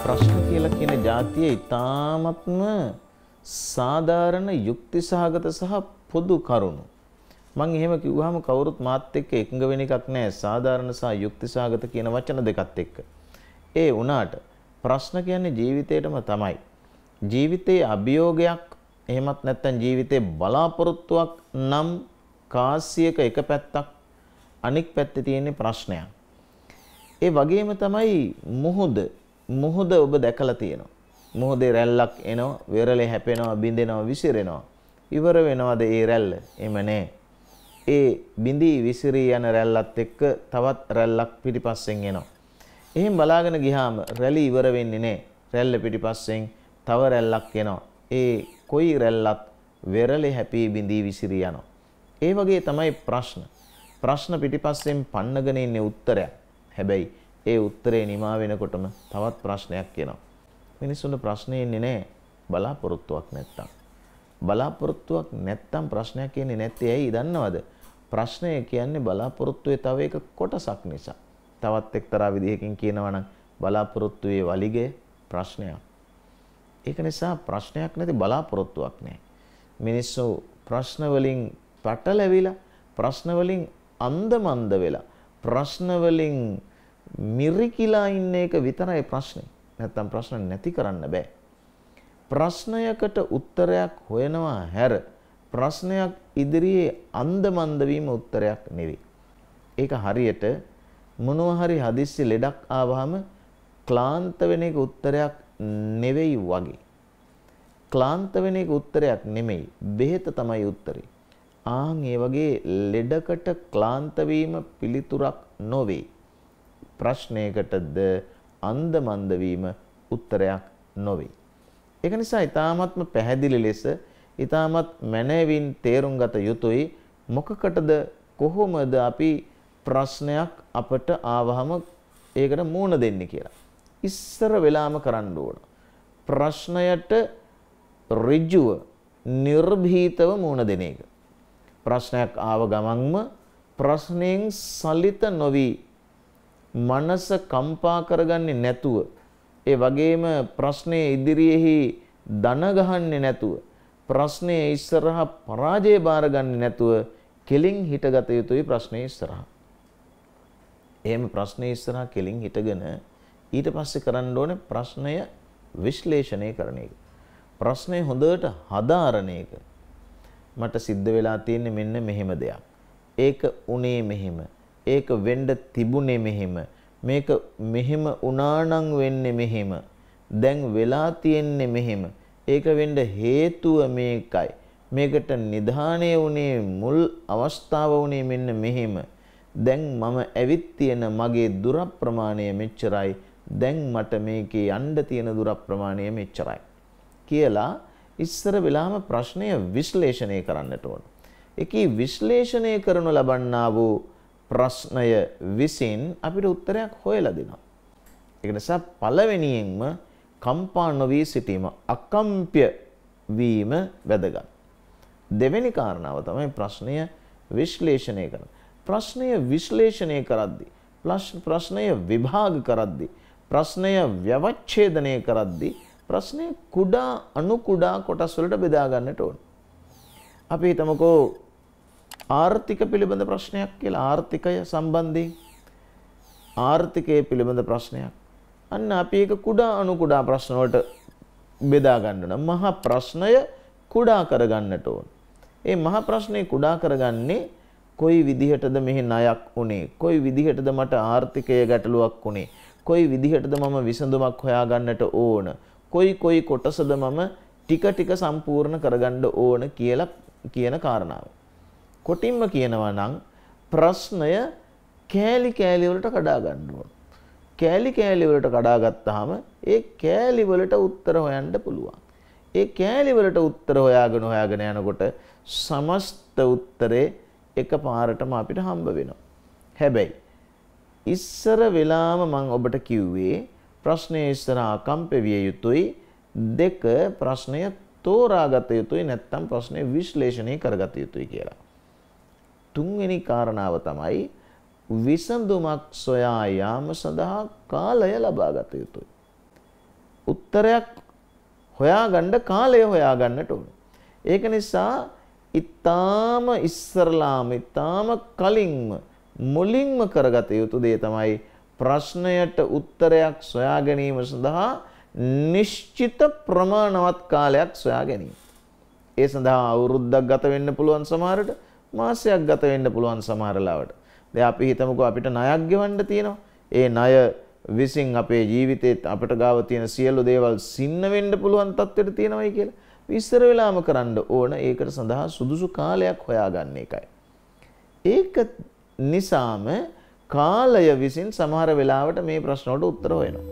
ප්‍රශ්න කියලා කියන જાතිය ඊ타ත්ම සාධාරණ යුක්ති සහගත සහ පොදු කරුණු. මං එහෙම කිව්වහම කවුරුත් මාත් එක්ක එකඟ වෙන එකක් නෑ සාධාරණ සහ යුක්තිසහගත කියන වචන දෙකත් එක්ක. ඒ වුණාට ප්‍රශ්න කියන්නේ ජීවිතේටම තමයි. ජීවිතයේ අභියෝගයක් එහෙමත් නැත්නම් ජීවිතේ බලාපොරොත්තුවක් නම් කාස්සියක එක පැත්තක් අනෙක් පැත්තේ තියෙන ප්‍රශ්නයක්. ඒ වගේම තමයි මුහුද මුහුද ඔබ දැකලා තියෙනවා. මුහුදේ රැල්ලක් එනවා, වෙරළේ හැපෙනවා, බිඳෙනවා, විසිරෙනවා. ඉවර වෙනවද ඒ රැල්ල? එම නෑ. ඒ බිඳී විසිරී යන රැල්ලත් එක්ක තවත් රැල්ලක් පිටිපස්සෙන් එනවා. එහෙන් බලාගෙන ගියාම රැලි ඉවර වෙන්නේ නෑ. රැල්ල පිටිපස්සෙන් තව රැල්ලක් එනවා. ඒ කොයි රැල්ලත් වෙරළේ හැපී බිඳී විසිරී යනවා. ඒ වගේ තමයි ප්‍රශ්න. ප්‍රශ්න පිටිපස්සෙන් පන්නගෙන ඉන්නේ උත්තරයක්. හැබැයි ඒ උත්තරේ නිමා වෙනකොටම තවත් ප්‍රශ්නයක් එනවා. මිනිස්සුන්ට ප්‍රශ්න එන්නේ නැහැ බලාපොරොත්තුවක් නැත්තම්. බලාපොරොත්තුවක් නැත්තම් ප්‍රශ්නයක් එන්නේ නැත්තේ ඇයි දන්නවද? ප්‍රශ්නය කියන්නේ බලාපොරොත්තුවේ තව එක කොටසක් නිසා. තවත් එක්තරා විදිහකින් කියනවා නම් බලාපොරොත්තුවේ වලිගය ප්‍රශ්නයක්. ඒක නිසා ප්‍රශ්නයක් නැති බලාපොරොත්තුවක් නැහැ. මිනිස්සු ප්‍රශ්න වලින් පටලැවිලා ප්‍රශ්නවලින් අන්දමන්ද වෙලා ප්‍රශ්නවලින් මිරිකිලා ඉන්න එක විතරයි ප්‍රශ්නේ. නැත්තම් ප්‍රශ්න නැති කරන්න බෑ. ප්‍රශ්නයකට උත්තරයක් හොයනවා හැර ප්‍රශ්නයක් ඉදිරියේ අන්දමන්ද වීම උත්තරයක් නෙවෙයි. ඒක හරියට මොනවා හරි හදිස්සි ලෙඩක් ආවහම ක්ලාන්ත වෙන එක උත්තරයක් නෙවෙයි වගේ. ක්ලාන්ත වෙන එක උත්තරයක් නෙමෙයි. බෙහෙත තමයි උත්තරේ. ආන් ඒ වගේ ලෙඩකට ක්ලාන්ත වීම පිළිතුරක් නොවේ. ප්‍රශ්නයකටද අන්දමන්ද වීම උත්තරයක් නොවේ. ඒක නිසා ඊ타මත්ම පැහැදිලි ලෙස ඊ타මත් මැනවින් තේරුම් ගත යුතුයි මොකකටද කොහොමද අපි ප්‍රශ්නයක් අපට ආවහම ඒකට මූණ දෙන්නේ කියලා. ඉස්සර වෙලාම කරන්න ඕන. ප්‍රශ්නයට ඍජුව, නිර්භීතව මූණ දෙන එක. ප්‍රශ්නයක් ආව ගමන්ම ප්‍රශ්නයෙන් සලිත නොවි මනස කම්පා කරගන්නේ නැතුව ඒ වගේම ප්‍රශ්නේ ඉදිරියේහි දන ගහන්නේ නැතුව ප්‍රශ්නේ ඉස්සරහා පරාජය බාර ගන්නේ නැතුව කෙලින් හිටගත යුතුයි ප්‍රශ්නේ ඉස්සරහා. එහෙම ප්‍රශ්නේ ඉස්සරහා කෙලින් හිටගෙන ඊට පස්සේ කරන්න ඕනේ ප්‍රශ්නය විශ්ලේෂණය කරන එක. ප්‍රශ්නේ හොඳට හදාරණ එක. මට සිද්ධ වෙලා තියෙන්නේ මෙන්න මෙහෙම දෙයක්. ඒක උනේ මෙහෙම. ඒක වෙන්න තිබුණේ මෙහෙම. මේක මෙහෙම උනානම් වෙන්නේ මෙහෙම. දැන් වෙලා තියෙන්නේ මෙහෙම. ඒක වෙන්න හේතුව මේකයි. මේකට නිධානය වුණේ මුල් අවස්ථාව වුණේ මෙන්න මෙහෙම. දැන් මම ඇවිත් තියෙන මගේ දුර ප්‍රමාණය මෙච්චරයි. දැන් මට මේකේ යන්න තියෙන දුර ප්‍රමාණය මෙච්චරයි. කියලා ඉස්සර වෙලාම ප්‍රශ්නය විශ්ලේෂණය කරන්නට ඕන. එකී විශ්ලේෂණය කරනු ලබන්නා වූ ප්‍රශ්නය විසින් අපිට උත්තරයක් හොයලා දෙනවා. ඒක නිසා පළවෙනියෙන්ම කම්පා නොවී සිටීම අකම්ප්‍ය වීම වැදගත්. දෙවෙනි කාරණාව තමයි ප්‍රශ්නය විශ්ලේෂණය කරන. ප්‍රශ්නය විශ්ලේෂණය කරද්දී ප්‍රශ්නය විභාග කරද්දී ප්‍රශ්නය ව්‍යවච්ඡේදනය කරද්දී ප්‍රශ්නේ කුඩා අණු කුඩා කොටස් වලට බෙදා ගන්නට ඕන. අපි හිතමුකෝ ආර්ථික පිළිබඳ ප්‍රශ්නයක් කියලා ආර්ථිකය සම්බන්ධයෙන් ආර්ථිකයේ පිළිබඳ ප්‍රශ්නයක්. අන්න අපි ඒක කුඩා අණු කුඩා ප්‍රශ්න වලට බෙදා ගන්න ඕන. මහා ප්‍රශ්නය කුඩා කරගන්නට ඕන. ඒ මහා ප්‍රශ්නේ කුඩා කරගන්නේ කොයි විදිහටද මෙහි ණයක් උනේ? කොයි විදිහටද මට ආර්ථිකයේ ගැටලුවක් උනේ? කොයි විදිහටද මම විසඳුමක් හොයාගන්නට ඕන? කොයි කොයි කොටසද මම ටික ටික සම්පූර්ණ කරගන්න ඕන කියලා කියන කාරණාව. කොටින්ම කියනවා නම් ප්‍රශ්නය කෑලි කෑලි වලට කඩා ගන්න ඕන. කෑලි කෑලි වලට කඩා ගත්තාම ඒ කෑලි වලට උත්තර හොයන්න පුළුවන්. ඒ කෑලි වලට උත්තර හොයාගෙන හොයාගෙන යනකොට සමස්ත උත්තරේ එකපාරටම අපිට හම්බ වෙනවා. හැබැයි ඉස්සර වෙලාම මම ඔබට කිව්වේ ප්‍රශ්නය ඉස්සරහා කම්පෙවිය යුතුයි දෙක ප්‍රශ්නය තෝරාගත යුතුයි නැත්තම් ප්‍රශ්නය විශ්ලේෂණය කරගත යුතුයි කියලා. තුන්වෙනි කාරණාව තමයි විසඳුමක් සොයා යාම සඳහා කාලය ලබාගත යුතුයි. උත්තරයක් හොයාගන්න කාලය හොයාගන්නට ඕන. ඒක නිසා ඉතාම ඉස්සරලාම ඉතාම කලින්ම මුලින්ම කරගත යුතු දේ තමයි ප්‍රශ්නයට උත්තරයක් සොයා ගැනීම සඳහා නිශ්චිත ප්‍රමාණවත් කාලයක් සොයා ගැනීම. ඒ සඳහා අවුරුද්දක් ගත වෙන්න පුළුවන් සමහරට මාසයක් ගත වෙන්න පුළුවන් සමහරලාවට. දැන් අපි හිතමුකෝ අපිට ණයක් ගෙවන්න තියෙනවා. ඒ ණය විසින් අපේ ජීවිතේ අපිට ගාව තියෙන සියලු දේවල් සින්න වෙන්න පුළුවන් තත්ත්වෙට තියෙනවයි කියලා. ඉස්සර වෙලාම කරන්න ඕන ඒකට සඳහා සුදුසු කාලයක් හොයාගන්න එකයි. ඒක නිසාම කාලය විසින් සමහර වෙලාවට මේ ප්‍රශ්නෝට උත්තර හොයනවා.